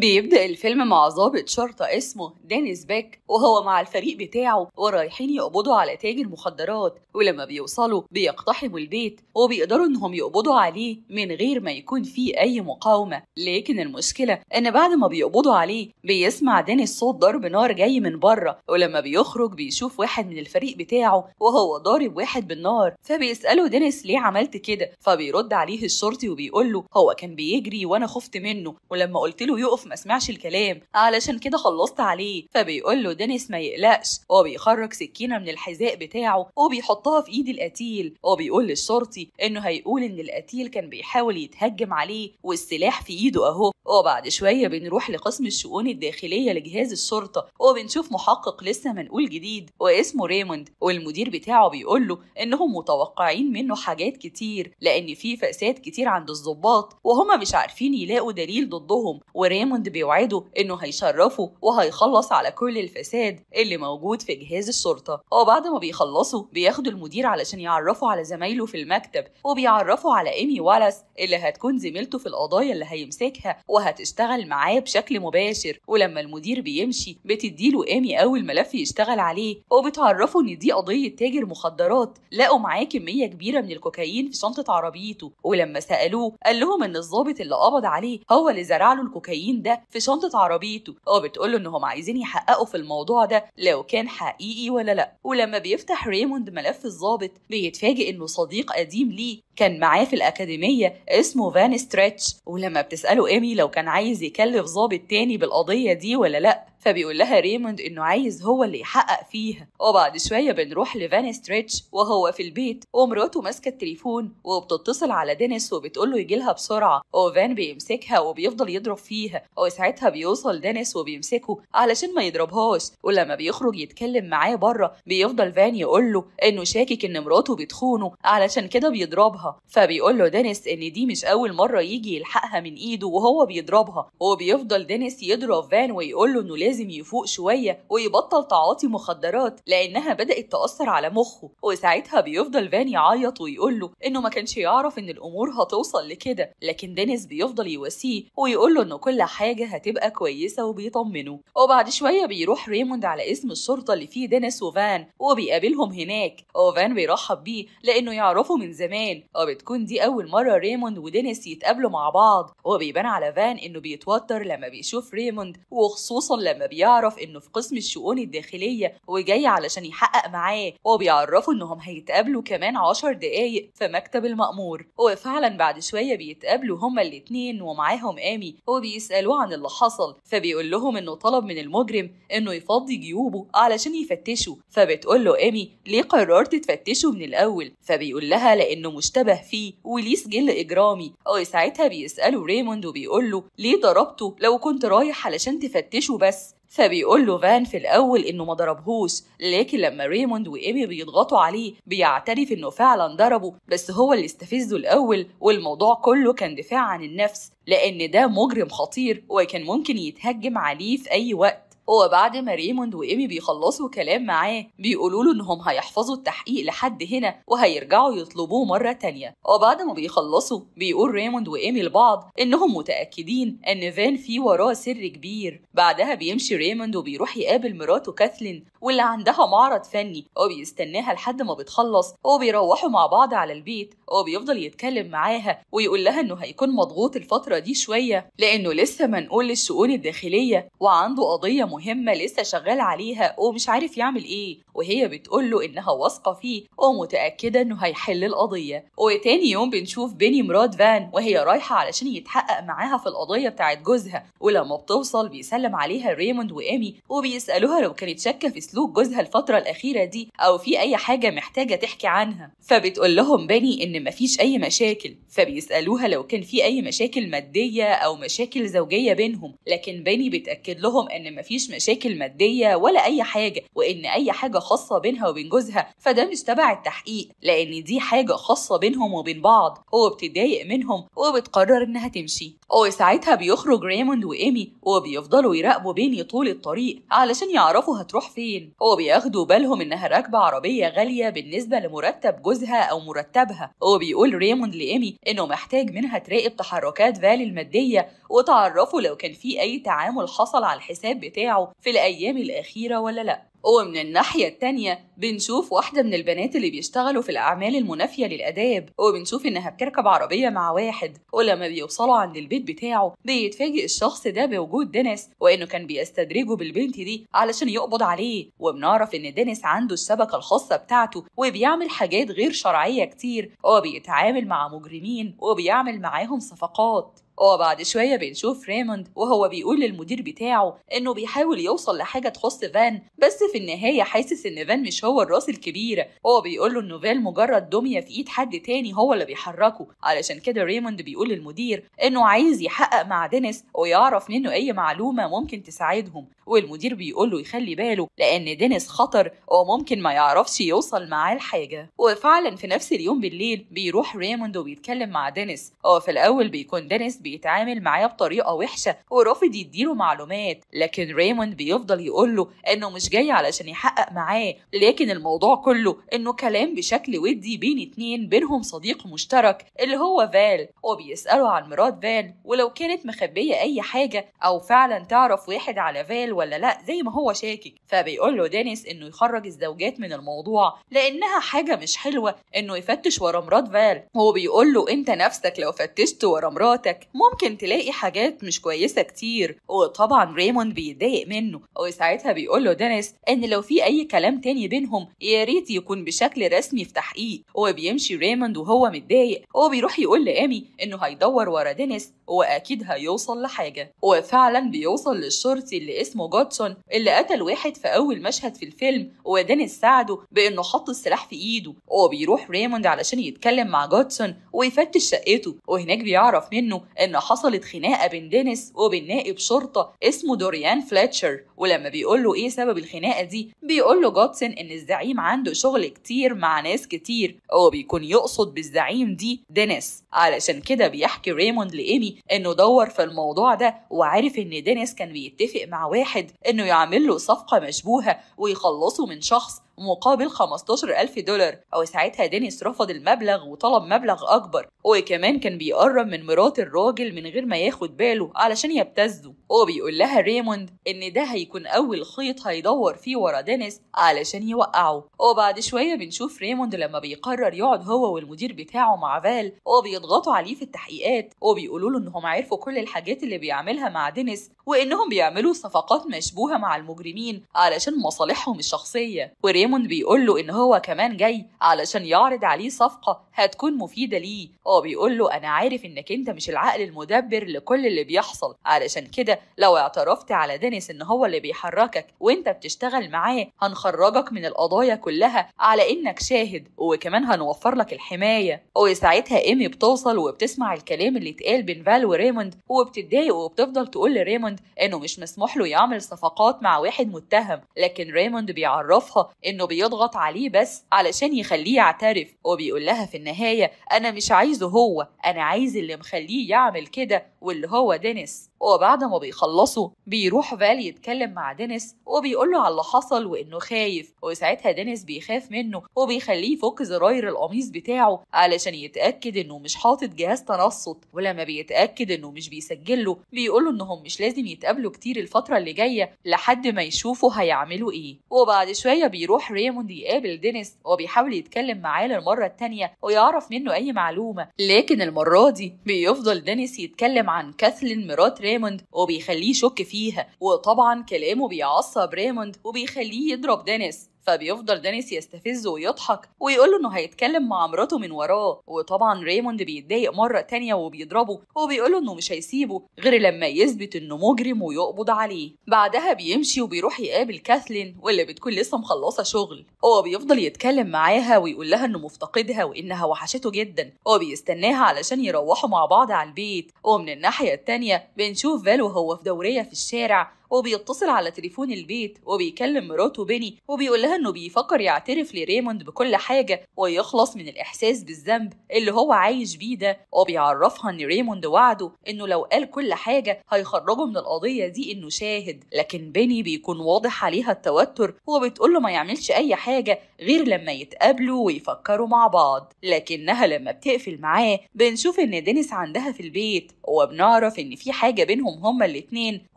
بيبدأ الفيلم مع ضابط شرطة اسمه دينيس بيك وهو مع الفريق بتاعه ورايحين يقبضوا على تاجر مخدرات ولما بيوصلوا بيقتحموا البيت وبيقدروا انهم يقبضوا عليه من غير ما يكون فيه أي مقاومة لكن المشكلة ان بعد ما بيقبضوا عليه بيسمع دينيس صوت ضرب نار جاي من بره ولما بيخرج بيشوف واحد من الفريق بتاعه وهو ضارب واحد بالنار فبيسأله دينيس ليه عملت كده فبيرد عليه الشرطي وبيقول له هو كان بيجري وانا خفت منه ولما قلت له يقف ما اسمعش الكلام علشان كده خلصت عليه فبيقول له دينيس ما يقلقش وبيخرج سكينه من الحذاء بتاعه وبيحطها في ايد القتيل وبيقول للشرطي انه هيقول ان القتيل كان بيحاول يتهجم عليه والسلاح في ايده اهو وبعد شويه بنروح لقسم الشؤون الداخليه لجهاز الشرطه وبنشوف محقق لسه منقول جديد واسمه ريموند والمدير بتاعه بيقول له انهم متوقعين منه حاجات كتير لان في فساد كتير عند الضباط وهما مش عارفين يلاقوا دليل ضدهم وريموند دايموند بيوعده انه هيشرفه وهيخلص على كل الفساد اللي موجود في جهاز الشرطه وبعد ما بيخلصوا بياخدوا المدير علشان يعرفه على زمايله في المكتب وبيعرفه على ايمي والاس اللي هتكون زميلته في القضايا اللي هيمسكها وهتشتغل معاه بشكل مباشر ولما المدير بيمشي بتديله ايمي اول ملف يشتغل عليه وبتعرفه ان دي قضيه تاجر مخدرات لقوا معاه كميه كبيره من الكوكايين في شنطه عربيته ولما سالوه قال لهم ان الضابط اللي قبض عليه هو اللي زرع له الكوكايين التأمين ده في شنطة عربيته اه بتقول له إنهم عايزين يحققوا في الموضوع ده لو كان حقيقي ولا لأ ولما بيفتح ريموند ملف الظابط بيتفاجئ إنه صديق قديم ليه كان معاه في الأكاديمية اسمه فان ستريتش ولما بتسأله إيمي لو كان عايز يكلف ظابط تاني بالقضية دي ولا لأ فبيقول لها ريموند إنه عايز هو اللي يحقق فيها وبعد شوية بنروح لفان ستريتش وهو في البيت ومراته ماسكة التليفون وبتتصل على دينيس وبتقول له يجي لها بسرعة وفان بيمسكها وبيفضل يضرب فيها وساعتها بيوصل دينيس وبيمسكه علشان ما يضربهاش ولما بيخرج يتكلم معاه بره بيفضل فان يقول له إنه شاكك إن مراته بتخونه علشان كده بيضربها فبيقول له دينيس إن دي مش أول مرة يجي يلحقها من إيده وهو بيضربها وبيفضل دينيس يضرب فان ويقول له إنه لازم يفوق شوية ويبطل تعاطي مخدرات لأنها بدأت تأثر على مخه وساعتها بيفضل فان يعيط ويقول له إنه ما كانش يعرف إن الأمور هتوصل لكده لكن دينيس بيفضل يواسيه ويقول له إن كل حاجة هتبقى كويسة وبيطمنه وبعد شوية بيروح ريموند على اسم الشرطة اللي فيه دينيس وفان وبيقابلهم هناك وفان بيرحب بيه لأنه يعرفه من زمان وبتكون دي أول مرة ريموند ودينيس يتقابلوا مع بعض وبيبان على فان إنه بيتوتر لما بيشوف ريموند وخصوصا لما لما بيعرف انه في قسم الشؤون الداخليه وجاي علشان يحقق معاه وبيعرفه انهم هيتقابلوا كمان عشر دقايق في مكتب المأمور وفعلا بعد شويه بيتقابلوا هما الاتنين ومعاهم آمي وبيسألوه عن اللي حصل فبيقول لهم انه طلب من المجرم انه يفضي جيوبه علشان يفتشه فبتقول له آمي ليه قررت تفتشه من الاول فبيقول لها لانه مشتبه فيه وليه سجل اجرامي وساعتها بيسأله ريموند وبيقول له ليه ضربته لو كنت رايح علشان تفتشه بس فبيقول له فان في الأول إنه ما ضربهوش لكن لما ريموند وإيمي بيضغطوا عليه بيعترف إنه فعلا ضربه بس هو اللي استفزه الأول والموضوع كله كان دفاع عن النفس لأن ده مجرم خطير وكان ممكن يتهجم عليه في أي وقت هو بعد ما ريموند وإيمي بيخلصوا كلام معاه بيقولوا له إنهم هيحفظوا التحقيق لحد هنا وهيرجعوا يطلبوه مرة تانية وبعد ما بيخلصوا بيقول ريموند وإيمي لبعض إنهم متأكدين إن فان في وراه سر كبير بعدها بيمشي ريموند وبيروح يقابل مراته كاثلين واللي عندها معرض فني وبيستناها لحد ما بتخلص وبيروحوا مع بعض على البيت وبيفضل يتكلم معاها ويقول لها إنه هيكون مضغوط الفترة دي شوية لأنه لسه منقول للشؤون الداخلية وعنده قضية مهمة لسه شغال عليها ومش عارف يعمل إيه وهي بتقول له إنها واثقة فيه ومتأكدة إنه هيحل القضية وتاني يوم بنشوف بيني مراد فان وهي رايحة علشان يتحقق معاها في القضية بتاعت جوزها ولما بتوصل بيسلم عليها ريموند وإيمي وبيسألوها لو كانت شاكة في سلوك جوزها الفترة الأخيرة دي أو في أي حاجة محتاجة تحكي عنها فبتقول لهم باني إن مفيش أي مشاكل فبيسألوها لو كان في أي مشاكل مادية أو مشاكل زوجية بينهم لكن باني بتأكد لهم إن مفيش مفيش مشاكل ماديه ولا اي حاجه وان اي حاجه خاصه بينها وبين جوزها فده مش تبع التحقيق لان دي حاجه خاصه بينهم وبين بعض هو بتتضايق منهم وبتقرر انها تمشي وساعتها بيخرج ريموند وايمي وبيفضلوا يراقبوا بيني طول الطريق علشان يعرفوا هتروح فين وبياخدوا بالهم انها راكبه عربيه غاليه بالنسبه لمرتب جوزها او مرتبها وبيقول ريموند لايمي انه محتاج منها تراقب تحركات فالي الماديه وتعرفه لو كان في اي تعامل حصل على الحساب بتاعه بتاعه في الأيام الأخيرة ولا لأ ومن الناحية التانية بنشوف واحدة من البنات اللي بيشتغلوا في الأعمال المنافية للآداب وبنشوف إنها بتركب عربية مع واحد ولما بيوصلوا عند البيت بتاعه بيتفاجئ الشخص ده بوجود دينيس وإنه كان بيستدرجه بالبنت دي علشان يقبض عليه وبنعرف إن دينيس عنده الشبكة الخاصة بتاعته وبيعمل حاجات غير شرعية كتير وبيتعامل مع مجرمين وبيعمل معاهم صفقات وبعد شوية بنشوف ريموند وهو بيقول للمدير بتاعه إنه بيحاول يوصل لحاجة تخص فان بس في النهاية حاسس إن فان مش هو الراس الكبير هو بيقول له إنه فان مجرد دمية في إيد حد تاني هو اللي بيحركه علشان كده ريموند بيقول للمدير إنه عايز يحقق مع دينيس ويعرف منه أي معلومة ممكن تساعدهم والمدير بيقول له يخلي باله لأن دينيس خطر وممكن ما يعرفش يوصل معاه لحاجة وفعلا في نفس اليوم بالليل بيروح ريموند وبيتكلم مع دينيس هو في الأول بيكون دينيس بيتعامل معاه بطريقه وحشه ورافض يديله معلومات لكن ريموند بيفضل يقول له انه مش جاي علشان يحقق معاه لكن الموضوع كله انه كلام بشكل ودي بين اتنين بينهم صديق مشترك اللي هو فال وبيساله عن مرات فال ولو كانت مخبيه اي حاجه او فعلا تعرف واحد على فال ولا لا زي ما هو شاكك فبيقول له دينيس انه يخرج الزوجات من الموضوع لانها حاجه مش حلوه انه يفتش ورا مرات فال هو بيقول له انت نفسك لو فتشت ورا مراتك ممكن تلاقي حاجات مش كويسه كتير وطبعا ريموند بيتضايق منه وساعتها بيقول له دينيس ان لو في اي كلام تاني بينهم يا ريت يكون بشكل رسمي في تحقيق وبيمشي ريموند وهو متضايق وبيروح يقول لامي انه هيدور ورا دينيس واكيد هيوصل لحاجه وفعلا بيوصل للشرطي اللي اسمه جودسون اللي قتل واحد في اول مشهد في الفيلم ودينيس ساعده بانه حط السلاح في ايده وبيروح ريموند علشان يتكلم مع جودسون ويفتش شقته وهناك بيعرف منه إن حصلت خناقة بين دينيس وبين نائب شرطة اسمه دوريان فليتشر ولما بيقول له إيه سبب الخناقة دي بيقول له جودسون إن الزعيم عنده شغل كتير مع ناس كتير هو بيكون يقصد بالزعيم دي دينيس علشان كده بيحكي ريموند لإيمي إنه دور في الموضوع ده وعارف إن دينيس كان بيتفق مع واحد إنه يعمل له صفقة مشبوهة ويخلصه من شخص مقابل 15000 دولار أو ساعتها دينيس رفض المبلغ وطلب مبلغ أكبر وكمان كان بيقرب من مرات الراجل من غير ما ياخد باله علشان يبتزه وبيقول لها ريموند إن ده هيكون أول خيط هيدور فيه ورا دينيس علشان يوقعه وبعد شوية بنشوف ريموند لما بيقرر يقعد هو والمدير بتاعه مع فال وبيضغطوا عليه في التحقيقات وبيقولوا له إنهم عرفوا كل الحاجات اللي بيعملها مع دينيس وإنهم بيعملوا صفقات مشبوهة مع المجرمين علشان مصالحهم الشخصية وريموند ديمون بيقول له ان هو كمان جاي علشان يعرض عليه صفقه هتكون مفيده ليه هو بيقول له انا عارف انك انت مش العقل المدبر لكل اللي بيحصل علشان كده لو اعترفت على دينيس ان هو اللي بيحركك وانت بتشتغل معاه هنخرجك من القضايا كلها على انك شاهد وكمان هنوفر لك الحمايه وساعتها ايمي بتوصل وبتسمع الكلام اللي اتقال بين فال وريموند وبتتضايق وبتفضل تقول لريموند انه مش مسموح له يعمل صفقات مع واحد متهم لكن ريموند بيعرفها ان انه بيضغط عليه بس علشان يخليه يعترف وبيقول لها في النهايه انا مش عايزه هو انا عايز اللي مخليه يعمل كده واللي هو دينيس وبعد ما بيخلصوا بيروح فال يتكلم مع دينيس وبيقول له على اللي حصل وانه خايف وساعتها دينيس بيخاف منه وبيخليه يفك زراير القميص بتاعه علشان يتاكد انه مش حاطط جهاز تنصت ولما بيتاكد انه مش بيسجل له بيقول له انهم مش لازم يتقابلوا كتير الفتره اللي جايه لحد ما يشوفوا هيعملوا ايه وبعد شويه بيروح ريموند يقابل دينيس وبيحاول يتكلم معاه للمره التانيه ويعرف منه اي معلومه لكن المره دي بيفضل دينيس يتكلم عن كاثلين مرات ريموند وبيخليه يشك فيها وطبعا كلامه بيعصب ريموند وبيخليه يضرب دينيس فبيفضل دانيس يستفز ويضحك ويقول له انه هيتكلم مع مراته من وراه وطبعا ريموند بيتضايق مره تانية وبيضربه وبيقول له انه مش هيسيبه غير لما يثبت انه مجرم ويقبض عليه بعدها بيمشي وبيروح يقابل كاثلين واللي بتكون لسه مخلصه شغل هو بيفضل يتكلم معاها ويقول لها انه مفتقدها وانها وحشته جدا هو بيستناها علشان يروحوا مع بعض على البيت ومن الناحيه التانية بنشوف فال وهو في دوريه في الشارع وبيتصل على تليفون البيت وبيكلم مراته بيني وبيقول لها انه بيفكر يعترف لريموند بكل حاجه ويخلص من الاحساس بالذنب اللي هو عايش بيه ده وبيعرفها ان ريموند وعده انه لو قال كل حاجه هيخرجه من القضيه دي انه شاهد لكن بيني بيكون واضح عليها التوتر وبتقول له ما يعملش اي حاجه غير لما يتقابلوا ويفكروا مع بعض لكنها لما بتقفل معاه بنشوف ان دينيس عندها في البيت وبنعرف ان في حاجه بينهم هما الاتنين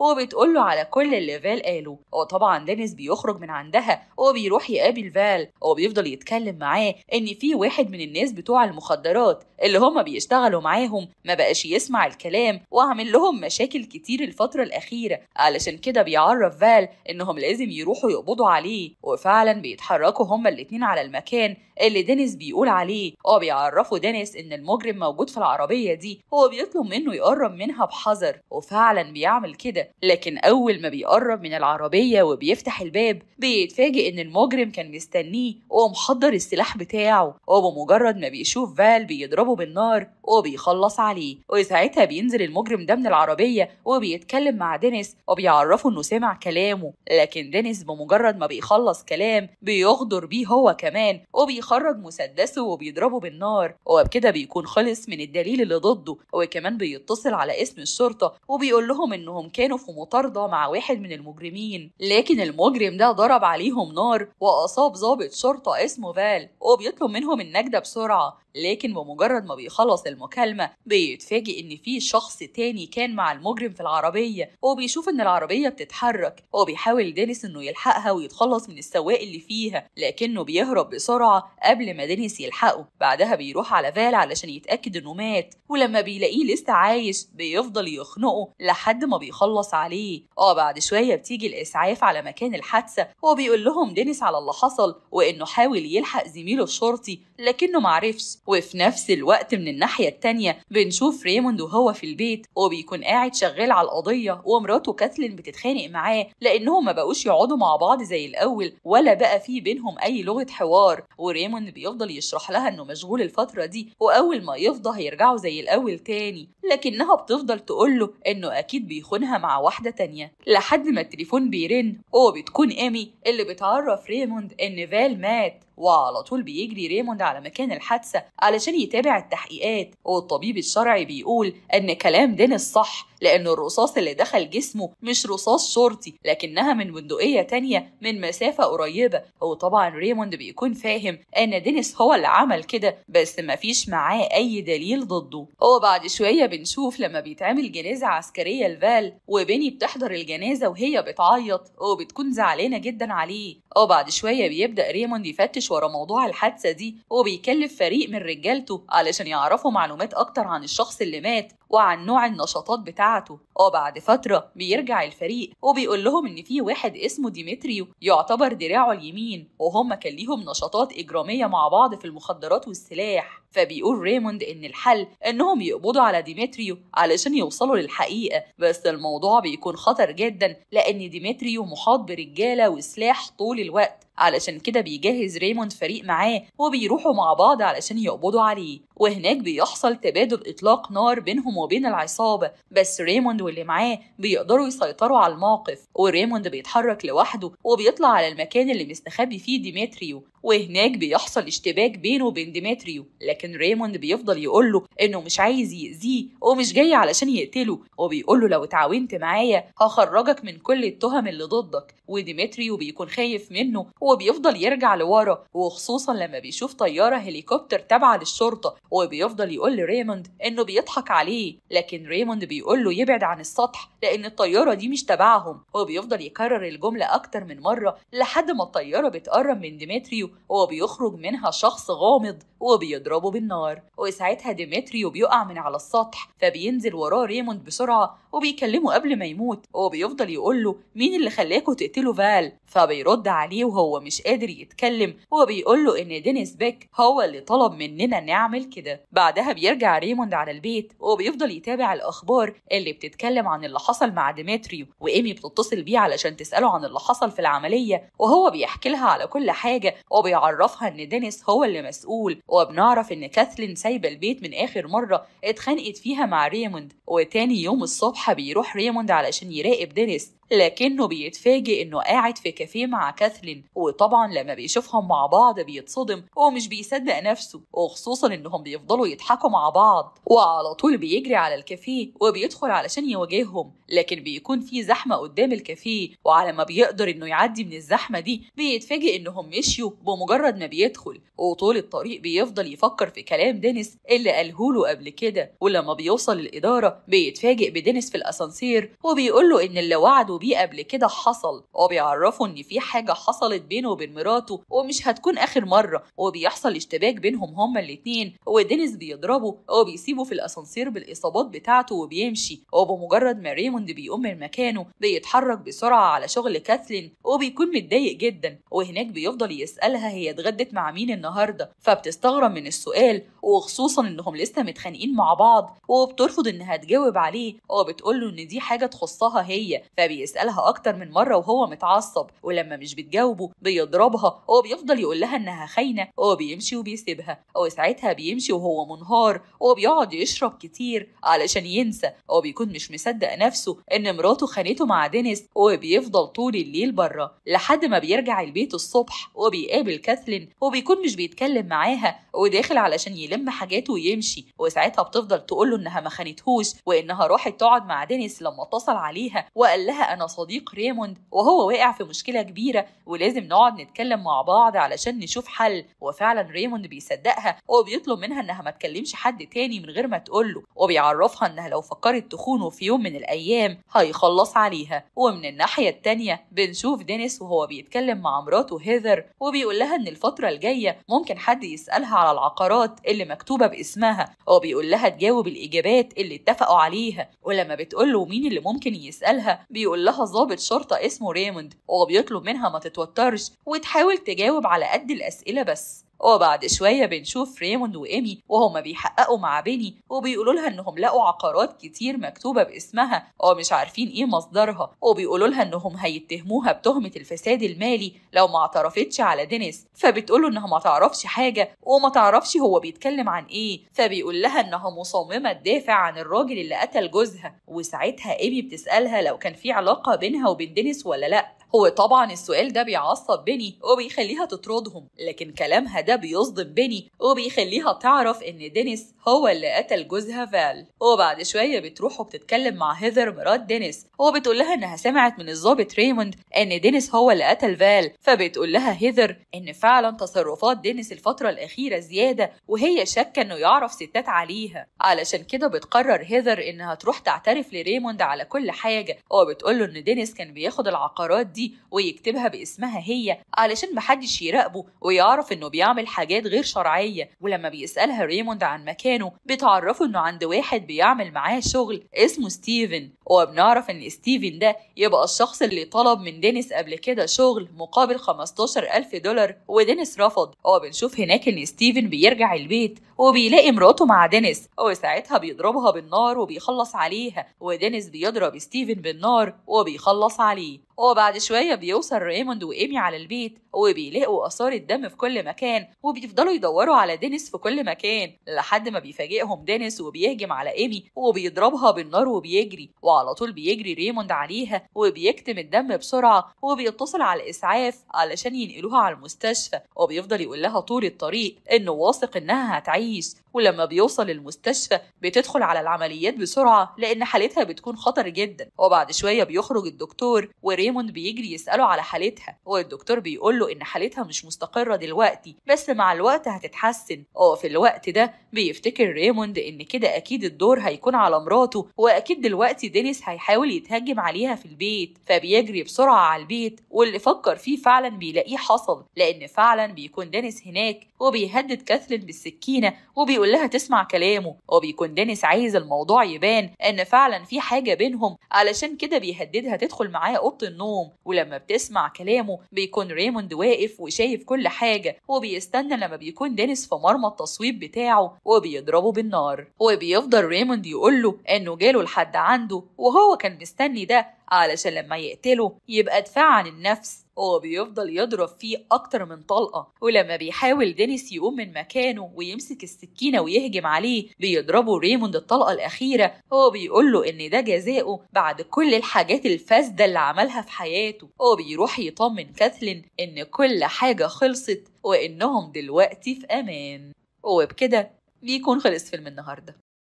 وبتقول له على كل اللي فال قاله وطبعا دينيس بيخرج من عندها وبيروح يقابل فال وبيفضل يتكلم معاه ان في واحد من الناس بتوع المخدرات اللي هما بيشتغلوا معاهم ما بقاش يسمع الكلام وعامل لهم مشاكل كتير الفترة الأخيرة علشان كده بيعرف فال إنهم لازم يروحوا يقبضوا عليه وفعلا بيتحركوا هما الاتنين على المكان اللي دينيس بيقول عليه وبيعرفوا دينيس إن المجرم موجود في العربية دي هو بيطلب منه يقرب منها بحذر وفعلا بيعمل كده لكن أول أول ما بيقرب من العربية وبيفتح الباب بيتفاجئ إن المجرم كان مستنيه ومحضر السلاح بتاعه وبمجرد ما بيشوف فال بيضربه بالنار وبيخلص عليه وساعتها بينزل المجرم ده من العربية وبيتكلم مع دينيس وبيعرفه إنه سمع كلامه لكن دينيس بمجرد ما بيخلص كلام بيغدر بيه هو كمان وبيخرج مسدسه وبيضربه بالنار وبكده بيكون خلص من الدليل اللي ضده وكمان بيتصل على اسم الشرطة وبيقول لهم إنهم كانوا في مطاردة مع مع واحد من المجرمين لكن المجرم ده ضرب عليهم نار وأصاب ضابط شرطة اسمه فال وبيطلب منهم النجدة بسرعة لكن بمجرد ما بيخلص المكالمة بيتفاجئ إن في شخص تاني كان مع المجرم في العربية وبيشوف إن العربية بتتحرك وبيحاول دينيس إنه يلحقها ويتخلص من السواق اللي فيها لكنه بيهرب بسرعة قبل ما دينيس يلحقه بعدها بيروح على فال علشان يتأكد إنه مات ولما بيلاقيه لسه عايش بيفضل يخنقه لحد ما بيخلص عليه بعد شويه بتيجي الاسعاف على مكان الحادثه وبيقول لهم دينيس على اللي حصل وانه حاول يلحق زميله الشرطي لكنه معرفش وفي نفس الوقت من الناحيه التانيه بنشوف ريموند وهو في البيت وبيكون قاعد شغال على القضيه ومراته كاتلين بتتخانق معاه لانهم ما بقوش يقعدوا مع بعض زي الاول ولا بقى في بينهم اي لغه حوار وريموند بيفضل يشرح لها انه مشغول الفتره دي واول ما يفضى هيرجعوا زي الاول تاني لكنها بتفضل تقول له انه اكيد بيخونها مع واحده تانيه لحد ما التليفون بيرن وبتكون ايمي اللي بتعرف ريموند ان فال مات وعلى طول بيجري ريموند على مكان الحادثة علشان يتابع التحقيقات والطبيب الشرعي بيقول إن كلام دينيس صح لأن الرصاص اللي دخل جسمه مش رصاص شرطي لكنها من بندقية تانية من مسافة قريبة وطبعا ريموند بيكون فاهم إن دينيس هو اللي عمل كده بس مفيش معاه أي دليل ضده وبعد شوية بنشوف لما بيتعمل جنازة عسكرية لفال وبيني بتحضر الجنازة وهي بتعيط وبتكون زعلانة جدا عليه وبعد شوية بيبدأ ريموند يفتش ورا موضوع الحادثه دي هو بيكلف فريق من رجالته علشان يعرفوا معلومات اكتر عن الشخص اللي مات وعن نوع النشاطات بتاعته وبعد فترة بيرجع الفريق وبيقول لهم إن في واحد اسمه ديمتريو يعتبر دراعه اليمين وهم كان ليهم نشاطات إجرامية مع بعض في المخدرات والسلاح فبيقول ريموند إن الحل إنهم يقبضوا على ديمتريو علشان يوصلوا للحقيقة بس الموضوع بيكون خطر جدا لأن ديمتريو محاط برجالة وسلاح طول الوقت علشان كده بيجهز ريموند فريق معاه وبيروحوا مع بعض علشان يقبضوا عليه وهناك بيحصل تبادل إطلاق نار بينهم وبين العصابة بس ريموند واللي معاه بيقدروا يسيطروا على الموقف وريموند بيتحرك لوحده وبيطلع على المكان اللي مستخبي فيه ديمتريو وهناك بيحصل اشتباك بينه وبين ديمتريو لكن ريموند بيفضل يقول له انه مش عايز يأذيه ومش جاي علشان يقتله وبيقول له لو اتعاونت معايا هخرجك من كل التهم اللي ضدك وديمتريو بيكون خايف منه وبيفضل يرجع لورا وخصوصا لما بيشوف طيارة هليكوبتر تابعة للشرطة وبيفضل يقول لريموند انه بيضحك عليه لكن ريموند بيقول له يبعد عن السطح لان الطيارة دي مش تبعهم وبيفضل يكرر الجملة اكتر من مرة لحد ما الطيارة بتقرب من ديمتريو وبيخرج منها شخص غامض وبيضربه بالنار وساعتها ديمتريو بيقع من على السطح فبينزل وراه ريموند بسرعة وبيكلمه قبل ما يموت وبيفضل يقول له مين اللي خلاكوا تقتلوا فال فبيرد عليه وهو مش قادر يتكلم وبيقول له ان دينيس بيك هو اللي طلب مننا نعمل كده بعدها بيرجع ريموند على البيت وبيفضل يتابع الاخبار اللي بتتكلم عن اللي حصل مع ديمتريو وايمي بتتصل بيه علشان تساله عن اللي حصل في العمليه وهو بيحكي لها على كل حاجه وبيعرفها ان دينيس هو اللي مسؤول وبنعرف ان كاثلين سايبه البيت من اخر مره اتخانقت فيها مع ريموند وتاني يوم الصبح يسحب يروح ريموند علشان يراقب دينيس لكنه بيتفاجئ انه قاعد في كافيه مع كاثلين وطبعا لما بيشوفهم مع بعض بيتصدم ومش بيصدق نفسه وخصوصا انهم بيفضلوا يضحكوا مع بعض وعلى طول بيجري على الكافيه وبيدخل علشان يواجههم لكن بيكون في زحمه قدام الكافيه وعلى ما بيقدر انه يعدي من الزحمه دي بيتفاجئ انهم مشيوا بمجرد ما بيدخل وطول الطريق بيفضل يفكر في كلام دينيس اللي قاله له قبل كده ولما بيوصل الاداره بيتفاجئ بدينيس في الاسانسير وبيقول له ان اللي وعده بيه قبل كده حصل وبيعرفه ان في حاجه حصلت بينه وبين مراته ومش هتكون اخر مره وبيحصل اشتباك بينهم هما الاتنين ودينيس بيضربه وبيسيبه في الاسانسير بالاصابات بتاعته وبيمشي وبمجرد ما ريموند بيقوم من مكانه بيتحرك بسرعه على شغل كاثلين وبيكون متضايق جدا وهناك بيفضل يسالها هي اتغدت مع مين النهارده فبتستغرب من السؤال وخصوصا انهم لسه متخانقين مع بعض وبترفض انها تجاوب عليه وبتقول له ان دي حاجه تخصها هي فبيس بيسألها أكتر من مرة وهو متعصب ولما مش بتجاوبه بيضربها هو بيفضل يقول لها إنها خاينة هو بيمشي وبيسيبها وساعتها ساعتها بيمشي وهو منهار هو بيقعد يشرب كتير علشان ينسى هو بيكون مش مصدق نفسه إن مراته خانته مع دينيس وبيفضل طول الليل بره لحد ما بيرجع البيت الصبح وبيقابل كاثلين وبيكون مش بيتكلم معاها وداخل علشان يلم حاجاته ويمشي وساعتها بتفضل تقول له إنها ما خانتهوش وإنها راحت تقعد مع دينيس لما اتصل عليها وقال لها أنا أنا صديق ريموند وهو واقع في مشكلة كبيرة ولازم نقعد نتكلم مع بعض علشان نشوف حل وفعلا ريموند بيصدقها وبيطلب منها إنها ما تكلمش حد تاني من غير ما تقوله وبيعرفها إنها لو فكرت تخونه في يوم من الأيام هيخلص عليها ومن الناحية التانية بنشوف دينيس وهو بيتكلم مع مراته هيذر وبيقول لها إن الفترة الجاية ممكن حد يسألها على العقارات اللي مكتوبة باسمها وبيقول لها تجاوب الإجابات اللي اتفقوا عليها ولما بتقول له مين اللي ممكن يسألها بيقول لها ضابط شرطة اسمه ريموند وهو بيطلب منها ما تتوترش وتحاول تجاوب على قد الأسئلة بس وبعد شوية بنشوف ريموند وإيمي وهما بيحققوا مع بيني وبيقولوا لها إنهم لقوا عقارات كتير مكتوبة باسمها ومش عارفين إيه مصدرها وبيقولوا لها إنهم هيتهموها بتهمة الفساد المالي لو ما اعترفتش على دينيس فبتقوله إنها ما تعرفش حاجة وما تعرفش هو بيتكلم عن إيه فبيقول لها إنها مصممة تدافع عن الراجل اللي قتل جوزها وساعتها إيمي بتسألها لو كان في علاقة بينها وبين دينيس ولا لأ هو طبعا السؤال ده بيعصب بيني وبيخليها تطردهم لكن كلامها ده بيصدم بيني وبيخليها تعرف ان دينيس هو اللي قتل جوزها فال وبعد شويه بتروح وبتتكلم مع هيذر مرات دينيس وبتقول لها انها سمعت من الظابط ريموند ان دينيس هو اللي قتل فال فبتقول لها هيذر ان فعلا تصرفات دينيس الفتره الاخيره زياده وهي شاكه انه يعرف ستات عليها علشان كده بتقرر هيذر انها تروح تعترف لريموند على كل حاجه وبتقول له ان دينيس كان بياخد العقارات دي دي ويكتبها باسمها هي علشان محدش يراقبه ويعرف انه بيعمل حاجات غير شرعيه ولما بيسالها ريموند عن مكانه بتعرفه انه عند واحد بيعمل معاه شغل اسمه ستيفن وبنعرف ان ستيفن ده يبقى الشخص اللي طلب من دينيس قبل كده شغل مقابل 15000 دولار ودينيس رفض وبنشوف هناك ان ستيفن بيرجع البيت وبيلاقي مراته مع دينيس وساعتها بيضربها بالنار وبيخلص عليها ودينيس بيضرب ستيفن بالنار وبيخلص عليه وبعد شوية بيوصل ريموند وإيمي على البيت وبيلاقوا آثار الدم في كل مكان وبيفضلوا يدوروا على دينيس في كل مكان لحد ما بيفاجئهم دينيس وبيهجم على إيمي وبيضربها بالنار وبيجري وعلى طول بيجري ريموند عليها وبيكتم الدم بسرعة وبيتصل على الإسعاف علشان ينقلوها على المستشفى وبيفضل يقول لها طول الطريق إنه واثق إنها هتعيش ولما بيوصل المستشفى بتدخل على العمليات بسرعة لأن حالتها بتكون خطر جدا وبعد شوية بيخرج الدكتور وريموند بيجري يسأله على حالتها والدكتور بيقول له إن حالتها مش مستقرة دلوقتي بس مع الوقت هتتحسن وفي الوقت ده بيفتكر ريموند إن كده أكيد الدور هيكون على مراته وأكيد دلوقتي دينيس هيحاول يتهجم عليها في البيت فبيجري بسرعة على البيت واللي فكر فيه فعلا بيلاقيه حصل لأن فعلا بيكون دينيس هناك وبيهدد كاثلين بالسكينة وبي يقول لها تسمع كلامه وبيكون دينيس عايز الموضوع يبان ان فعلا في حاجه بينهم علشان كده بيهددها تدخل معاه اوضه النوم ولما بتسمع كلامه بيكون ريموند واقف وشايف كل حاجه وبيستنى لما بيكون دينيس في مرمى التصويب بتاعه وبيضربه بالنار وبيفضل ريموند يقول له انه جاله لحد عنده وهو كان مستني ده علشان لما يقتله يبقى دفاع عن النفس هو بيفضل يضرب فيه أكتر من طلقة ولما بيحاول دينيس يقوم من مكانه ويمسك السكينة ويهجم عليه بيضربه ريموند الطلقة الأخيرة هو بيقول له إن ده جزاؤه بعد كل الحاجات الفاسدة اللي عملها في حياته هو بيروح يطمن كاثلين إن كل حاجة خلصت وإنهم دلوقتي في أمان وبكده بيكون خلص فيلم النهارده